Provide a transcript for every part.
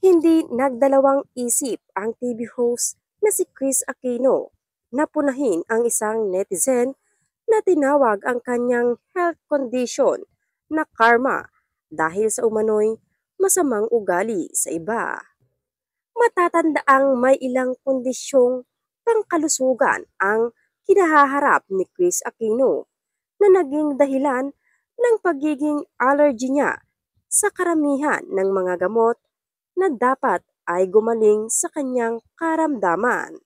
Hindi nagdalawang isip ang TV host na si Chris Aquino na punahin ang isang netizen na tinawag ang kanyang health condition na karma dahil sa umano'y masamang ugali sa iba. ang may ilang kondisyong pangkalusugan ang kinahaharap ni Chris Aquino na naging dahilan ng pagiging allergy niya sa karamihan ng mga gamot na dapat ay gumaling sa kanyang karamdaman.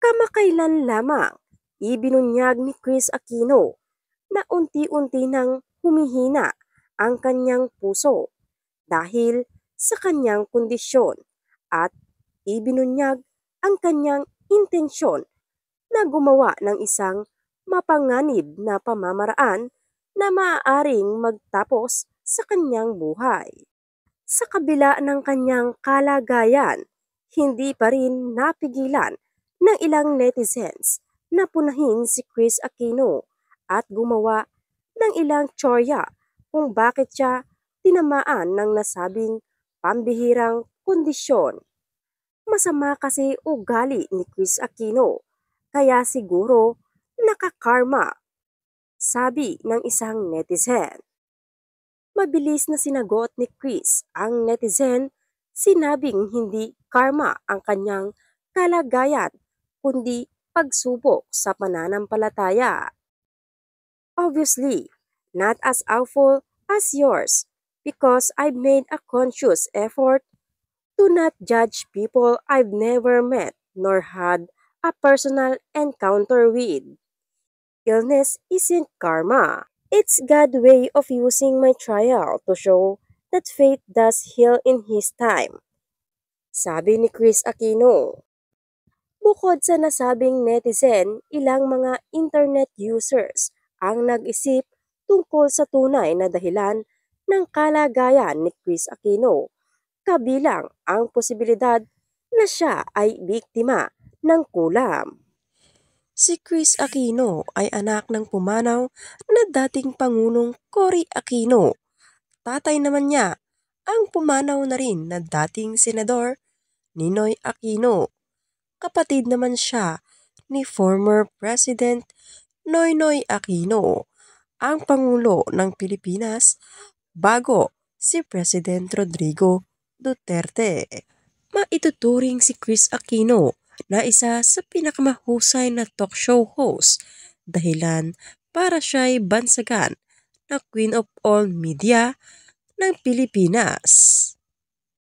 Kamakailan lamang, ibinunyag ni Chris Aquino na unti-unti nang humihina ang kanyang puso dahil sa kanyang kondisyon at ibinunyag ang kanyang intensyon na gumawa ng isang mapanganib na pamamaraan na maaaring magtapos sa kanyang buhay. Sa kabila ng kanyang kalagayan, hindi pa rin napigilan ng ilang netizens na punahin si Chris Aquino at gumawa ng ilang tsorya kung bakit siya tinamaan ng nasabing pambihirang kondisyon. Masama kasi ugali ni Chris Aquino, kaya siguro nakakarma, sabi ng isang netizen. Mabilis na sinagot ni Chris ang netizen, sinabing hindi karma ang kanyang kalagayan kundi pagsubok sa pananampalataya. Obviously, not as awful as yours because I've made a conscious effort to not judge people I've never met nor had a personal encounter with. Illness isn't karma. It's God's way of using my trial to show that faith does heal in His time. Sabi ni Chris Aquino. Bukod sa nasabing netizen, ilang mga internet users ang nag-isip tungkol sa tunay na dahilan ng kalagayan ni Chris Aquino, kabilang ang posibilidad na siya ay biktima ng kulam. Si Chris Aquino ay anak ng pumanaw na dating Pangunong Cory Aquino. Tatay naman niya ang pumanaw na rin na dating Senador Ninoy Aquino. Kapatid naman siya ni former President Noynoy Aquino, ang Pangulo ng Pilipinas bago si President Rodrigo Duterte. Maituturing si Chris Aquino na isa sa pinakamahusay na talk show host dahilan para siya'y bansagan na Queen of All Media ng Pilipinas.